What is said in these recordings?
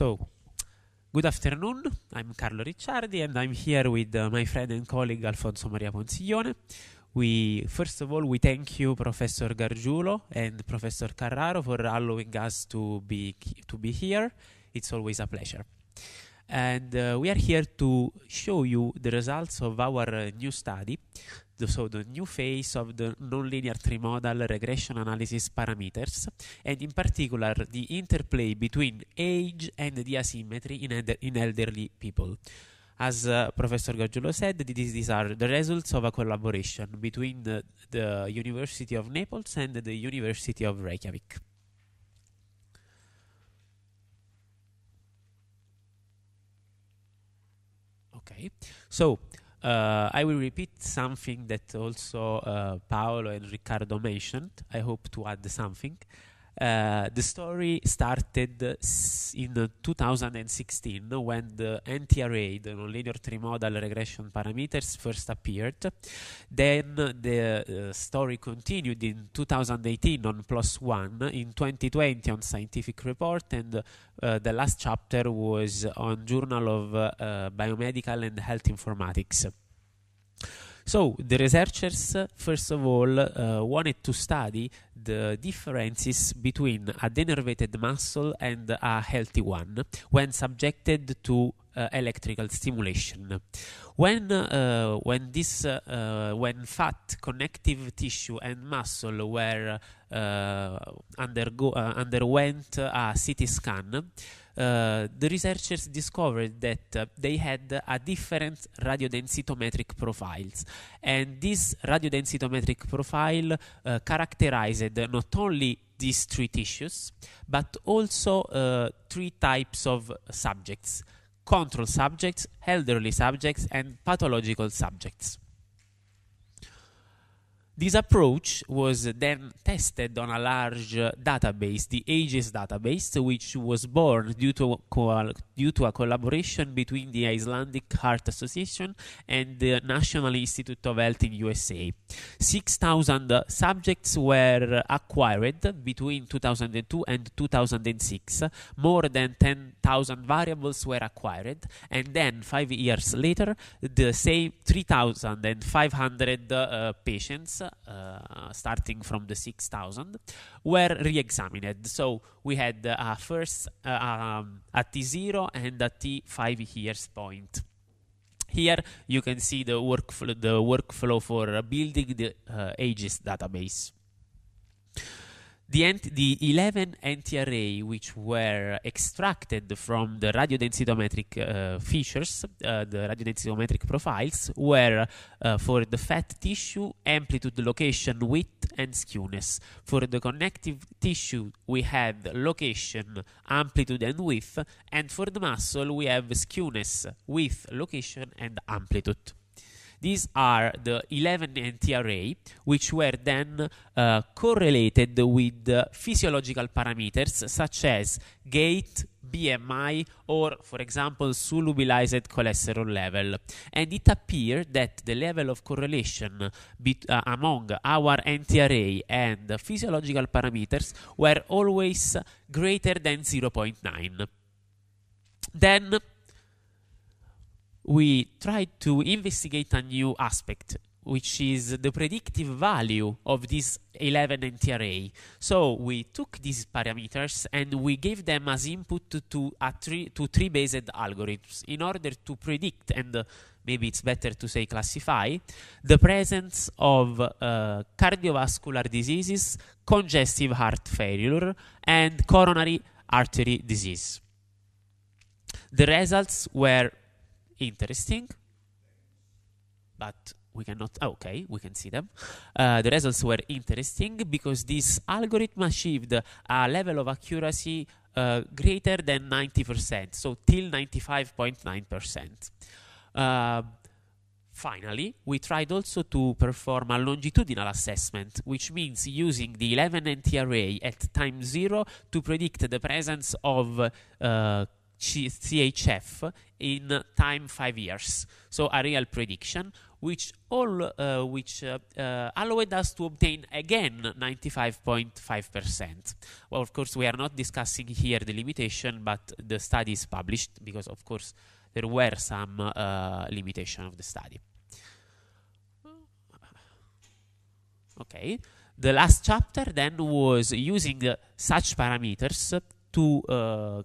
So, good afternoon. I'm Carlo Ricciardi, and I'm here with uh, my friend and colleague Alfonso Maria Ponsiglione. We first of all we thank you, Professor Gargiulo and Professor Carraro, for allowing us to be to be here. It's always a pleasure and uh, we are here to show you the results of our uh, new study, the, so the new phase of the nonlinear trimodal regression analysis parameters, and in particular the interplay between age and the asymmetry in, in elderly people. As uh, Professor Gargiulo said, these, these are the results of a collaboration between the, the University of Naples and the University of Reykjavik. Okay, so uh, I will repeat something that also uh, Paolo and Riccardo mentioned. I hope to add something. Uh, the story started in 2016 when the NTRA, the nonlinear trimodal regression parameters, first appeared. Then the uh, story continued in 2018 on PLOS ONE, in 2020 on Scientific Report, and uh, the last chapter was on Journal of uh, Biomedical and Health Informatics. So the researchers, first of all, uh, wanted to study the differences between a denervated muscle and a healthy one when subjected to uh, electrical stimulation. When, uh, when, this, uh, when fat, connective tissue, and muscle were uh, undergo- uh, underwent a CT scan, Uh, the researchers discovered that uh, they had a different radiodensitometric profiles. And this radiodensitometric profile uh, characterized not only these three tissues, but also uh, three types of subjects control subjects, elderly subjects, and pathological subjects. This approach was then tested on a large database, the AGES database, which was born due to, due to a collaboration between the Icelandic Heart Association and the National Institute of Health in USA. 6,000 subjects were acquired between 2002 and 2006. More than 10,000 variables were acquired, and then five years later, the same 3,500 uh, patients uh, starting from the 6000 were re-examined. So we had a first uh, um, a T0 and a T5 years point. Here you can see the workflow, the workflow for building the uh, ages database the, ent- the 11 anti-array which were extracted from the radiodensitometric uh, features, uh, the radiodensitometric profiles, were uh, for the fat tissue, amplitude, location, width, and skewness. For the connective tissue, we had location, amplitude, and width, and for the muscle, we have skewness, width, location, and amplitude. These are the 11 NT which were then uh, correlated with uh, physiological parameters such as gait, BMI, or, for example, solubilized cholesterol level. And it appeared that the level of correlation uh, among our NT and physiological parameters were always greater than 0.9. Then we try to investigate a new aspect, which is the predictive value of this 11 NT array. So we took these parameters and we gave them as input to a tree to tree-based algorithms in order to predict and maybe it's better to say classify the presence of uh, cardiovascular diseases, congestive heart failure, and coronary artery disease. The results were Interesting. But we cannot, ah, okay, we can see them. Uh, the results were interesting because this algorithm achieved a level of accuracy uh, greater than 90%, so till 95.9%. Uh, finally, we tried also to perform a longitudinal assessment, which means using the 11 NT array at time zero to predict the presence of uh, CHF in time five years. So a real prediction, which all uh, which uh, uh, allowed us to obtain again 95.5%. Well, of course, we are not discussing here the limitation, but the study is published because, of course, there were some uh, limitation of the study. Okay. The last chapter then was using such parameters to uh,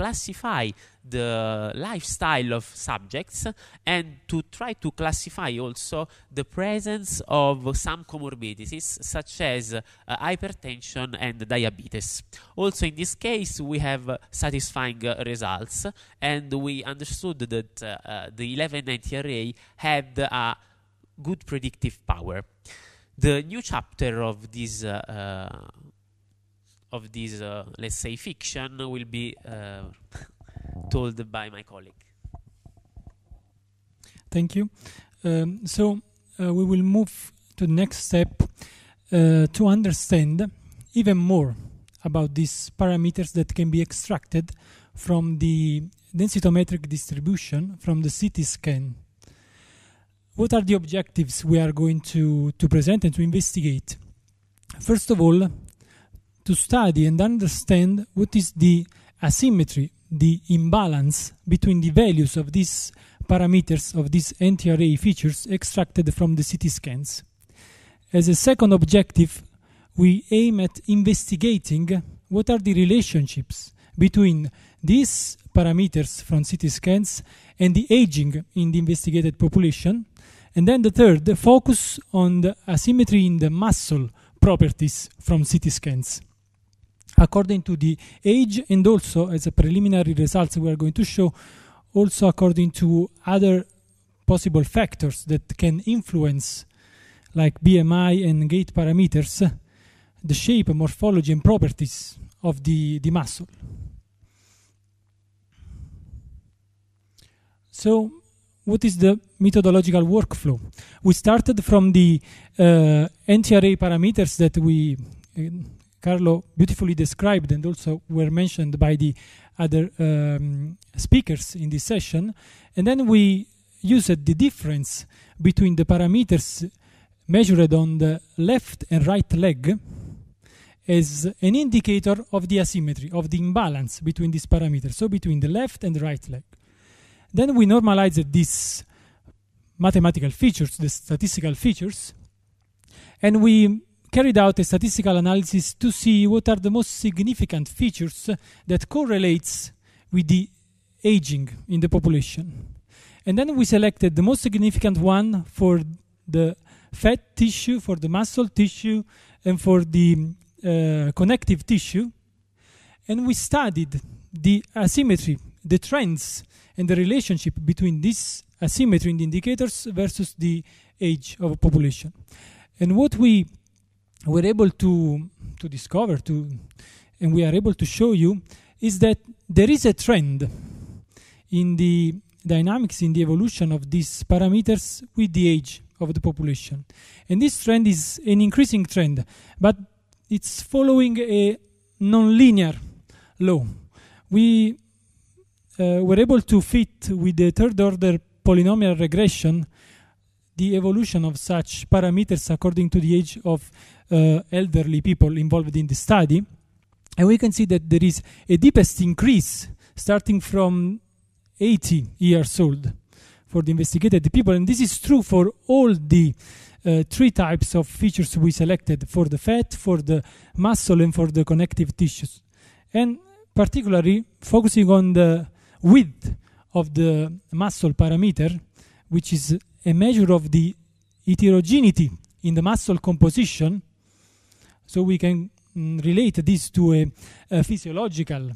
classify the lifestyle of subjects and to try to classify also the presence of some comorbidities such as uh, hypertension and diabetes. Also, in this case, we have uh, satisfying uh, results and we understood that uh, uh, the 1190 array had a good predictive power. The new chapter of this uh, of this, uh, let's say, fiction will be uh, told by my colleague. Thank you. Um, so uh, we will move to the next step uh, to understand even more about these parameters that can be extracted from the densitometric distribution from the CT scan. What are the objectives we are going to, to present and to investigate? First of all, to study and understand what is the asymmetry, the imbalance between the values of these parameters of these NTRA features extracted from the CT scans. As a second objective, we aim at investigating what are the relationships between these parameters from CT scans and the aging in the investigated population. And then the third, the focus on the asymmetry in the muscle properties from CT scans according to the age and also as a preliminary results we are going to show also according to other possible factors that can influence like BMI and gait parameters the shape, morphology and properties of the, the muscle. So what is the methodological workflow? We started from the uh, anti-array parameters that we uh, Carlo beautifully described and also were mentioned by the other um, speakers in this session. And then we used the difference between the parameters measured on the left and right leg as an indicator of the asymmetry, of the imbalance between these parameters, so between the left and the right leg. Then we normalized these mathematical features, the statistical features, and we carried out a statistical analysis to see what are the most significant features that correlates with the aging in the population. And then we selected the most significant one for the fat tissue, for the muscle tissue, and for the uh, connective tissue. And we studied the asymmetry, the trends, and the relationship between this asymmetry in the indicators versus the age of a population. And what we we're able to to discover to and we are able to show you is that there is a trend in the dynamics in the evolution of these parameters with the age of the population and this trend is an increasing trend but it's following a nonlinear law we uh, were able to fit with the third order polynomial regression the evolution of such parameters according to the age of uh, elderly people involved in the study. And we can see that there is a deepest increase starting from 80 years old for the investigated people. And this is true for all the uh, three types of features we selected for the fat, for the muscle, and for the connective tissues. And particularly focusing on the width of the muscle parameter, which is a measure of the heterogeneity in the muscle composition, so we can mm, relate this to a, a, physiological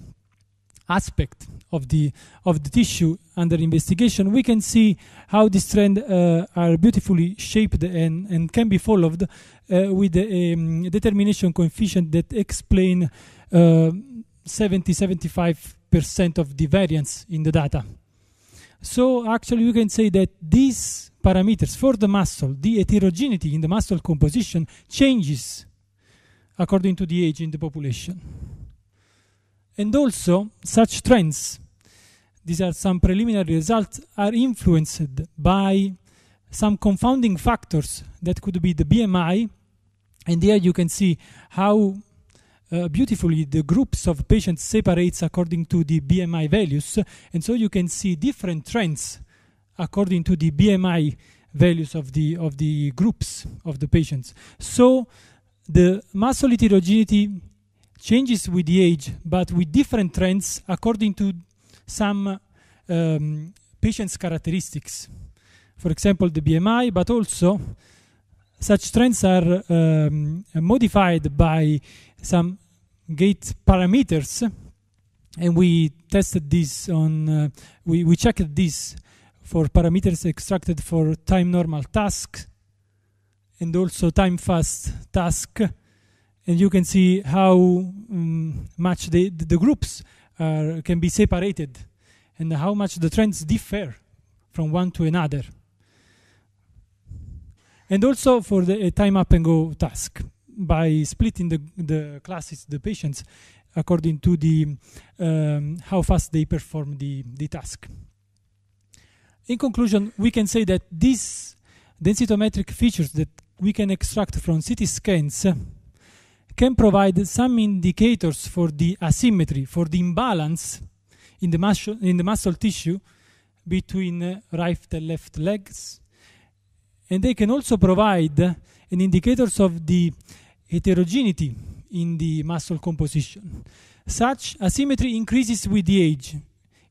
aspect of the of the tissue under investigation, we can see how this trend uh, are beautifully shaped and, and can be followed uh, with a um, determination coefficient that explain uh, 70-75% of the variance in the data. So actually, we can say that this parameters for the muscle, the heterogeneity in the muscle composition changes according to the age in the population. And also, such trends, these are some preliminary results, are influenced by some confounding factors that could be the BMI. And here you can see how uh, beautifully the groups of patients separates according to the BMI values. And so you can see different trends according to the BMI values of the, of the groups of the patients. So the muscle heterogeneity changes with the age, but with different trends according to some um, patient's characteristics. For example, the BMI, but also such trends are um, modified by some gate parameters and we tested this on uh, we, we checked this for parameters extracted for time normal task and also time fast task. And you can see how um, much the, the groups are, can be separated and how much the trends differ from one to another. And also for the uh, time up and go task by splitting the, the classes, the patients, according to the um, how fast they perform the, the task. In conclusion, we can say that these densitometric features that we can extract from CT scans can provide some indicators for the asymmetry, for the imbalance in the, muscle, in the muscle tissue between uh, right and left legs. And they can also provide uh, an indicators of the heterogeneity in the muscle composition. Such asymmetry increases with the age,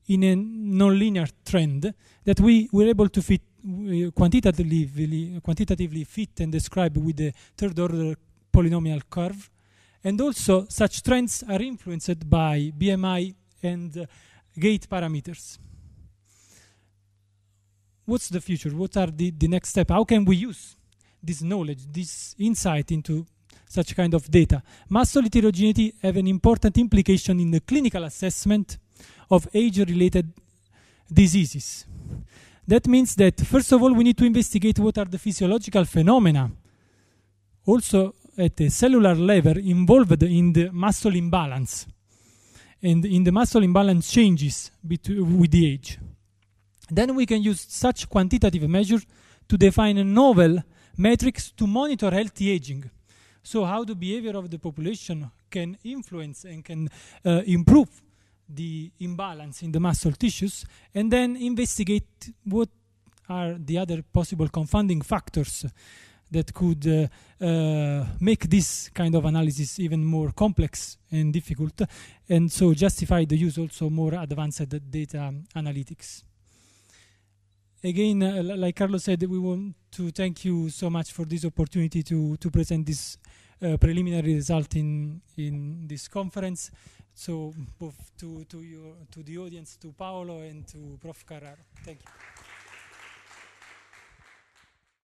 in a nonlinear trend that we were able to fit uh, quantitatively, quantitatively fit and describe with the third order polynomial curve. And also, such trends are influenced by BMI and uh, gate parameters. What's the future? What are the, the next step? How can we use this knowledge, this insight into such kind of data? Muscle heterogeneity have an important implication in the clinical assessment of age-related diseases. That means that, first of all, we need to investigate what are the physiological phenomena, also at a cellular level, involved in the muscle imbalance and in the muscle imbalance changes with the age. Then we can use such quantitative measures to define a novel metrics to monitor healthy aging. So, how the behavior of the population can influence and can uh, improve the imbalance in the muscle tissues and then investigate what are the other possible confounding factors that could uh, uh, make this kind of analysis even more complex and difficult, and so justify the use also more advanced data analytics. Again, uh, like Carlos said, we want to thank you so much for this opportunity to, to present this uh, preliminary result in in this conference. So both to to your to the audience, to Paolo, and to Prof. Carraro. Thank you.